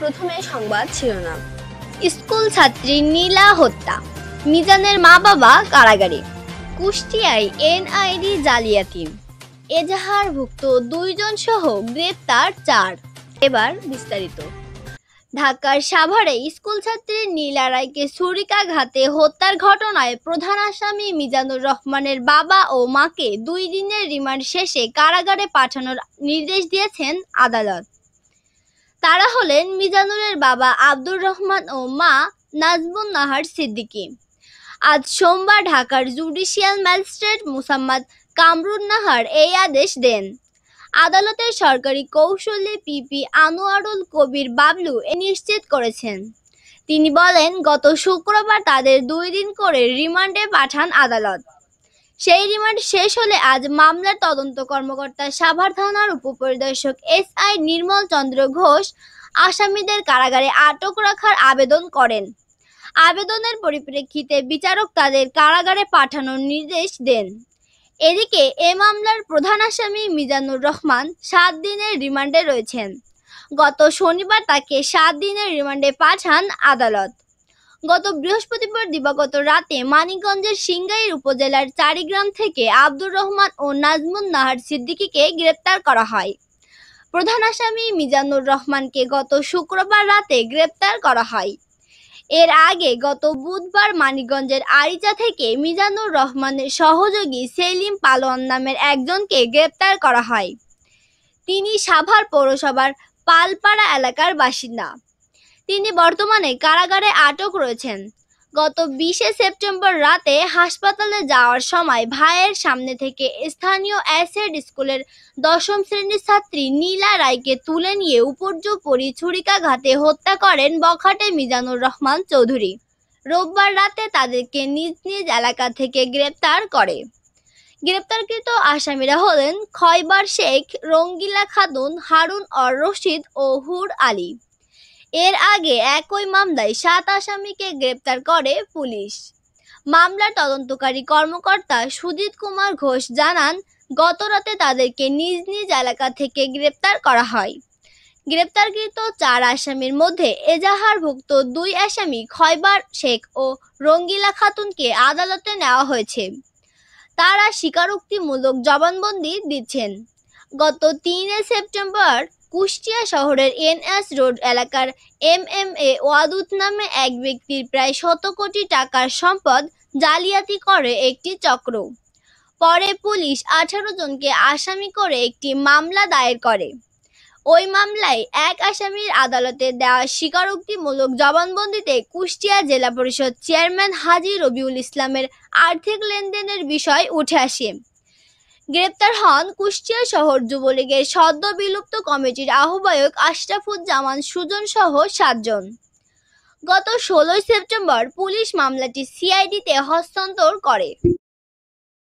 প্রথমে সংবাদ শিরোনাম স্কুল ছাত্রী নীলা হত্যা মিজানের মা বাবা কারাগারে কুষ্টিয়ায় এনআইডি জালিয়াতি এজাহারভুক্ত দুইজন সহ গ্রেপ্তার চার এবার বিস্তারিত ঢাকার সাভারে স্কুল ছাত্রী নীলা রায়কে ছুরিকাঘাতে হত্যার ঘটনায় প্রধান আসামি মিজানুর রহমানের বাবা ও মাকে দুই দিনের রিমান্ড শেষে কারাগারে পাঠানোর নির্দেশ দিয়েছেন আদালত তারা হলেন মিজানুরের বাবা আব্দুর রহমান ও মা নাজমুন নাহার সিদ্দিকী আজ সোমবার ঢাকার জুডিশিয়াল ম্যাজিস্ট্রেট মুসাম্মদ কামরুন নাহার এই আদেশ দেন আদালতের সরকারি কৌশলে পিপি আনোয়ারুল কবির বাবলু এ নিশ্চিত করেছেন তিনি বলেন গত শুক্রবার তাদের দুই দিন করে রিমান্ডে পাঠান আদালত সেই রিমান্ড শেষ হলে আজ মামলার তদন্ত কর্মকর্তা সাভার থানার উপপরিদর্শক এস আই নির্মল চন্দ্র ঘোষ আসামিদের কারাগারে আটক রাখার আবেদন করেন আবেদনের পরিপ্রেক্ষিতে বিচারক তাদের কারাগারে পাঠানোর নির্দেশ দেন এদিকে এ মামলার প্রধান আসামি মিজানুর রহমান সাত দিনের রিমান্ডে রয়েছেন গত শনিবার তাকে সাত দিনের রিমান্ডে পাঠান আদালত গত বৃহস্পতিবার দিবাগত রাতে মানিকগঞ্জের সিংগাইর উপজেলার চারিগ্রাম থেকে আব্দুর রহমান ও নাজমুন নাহার সিদ্দিকিকে গ্রেপ্তার করা হয় প্রধান আসামি মিজানুর রহমানকে গত শুক্রবার রাতে গ্রেপ্তার করা হয় এর আগে গত বুধবার মানিকগঞ্জের আরিচা থেকে মিজানুর রহমানের সহযোগী সেলিম পালোয়ান নামের একজনকে গ্রেপ্তার করা হয় তিনি সাভার পৌরসভার পালপাড়া এলাকার বাসিন্দা তিনি বর্তমানে কারাগারে আটক রয়েছেন গত বিশে সেপ্টেম্বর রাতে হাসপাতালে যাওয়ার সময় ভাইয়ের সামনে থেকে স্থানীয় অ্যাসেড স্কুলের দশম শ্রেণীর ছাত্রী নীলা রায়কে তুলে নিয়ে উপর্যুপরি ছুরিকাঘাতে হত্যা করেন বখাটে মিজানুর রহমান চৌধুরী রোববার রাতে তাদেরকে নিজ নিজ এলাকা থেকে গ্রেপ্তার করে গ্রেপ্তারকৃত আসামিরা হলেন খয়বার শেখ রঙ্গিলা খাদুন হারুন অর রশিদ ও হুর আলী এর আগে একই মামলায় সাত আসামিকে গ্রেপ্তার করে পুলিশ মামলার তদন্তকারী কর্মকর্তা সুজিত কুমার ঘোষ জানান গতরাতে তাদেরকে নিজ নিজ এলাকা থেকে গ্রেপ্তার করা হয় গ্রেপ্তারকৃত চার আসামির মধ্যে এজাহারভুক্ত দুই আসামি খয়বার শেখ ও রঙ্গিলা খাতুনকে আদালতে নেওয়া হয়েছে তারা স্বীকারোক্তিমূলক জবানবন্দি দিচ্ছেন গত তিনে সেপ্টেম্বর কুষ্টিয়া শহরের এনএস রোড এলাকার এম এম এ ওয়াদুদ নামে এক ব্যক্তির প্রায় শত কোটি টাকার সম্পদ জালিয়াতি করে একটি চক্র পরে পুলিশ আঠারো জনকে আসামি করে একটি মামলা দায়ের করে ওই মামলায় এক আসামির আদালতে দেওয়া স্বীকারোক্তিমূলক জবানবন্দিতে কুষ্টিয়া জেলা পরিষদ চেয়ারম্যান হাজি রবিউল ইসলামের আর্থিক লেনদেনের বিষয় উঠে আসে গ্রেপ্তার হন কুষ্টিয়া শহর যুবলীগের সদ্য বিলুপ্ত কমিটির আহ্বায়ক আশরাফুজ্জামান সুজন সহ সাতজন গত ষোলোই সেপ্টেম্বর পুলিশ মামলাটি সিআইডিতে হস্তান্তর করে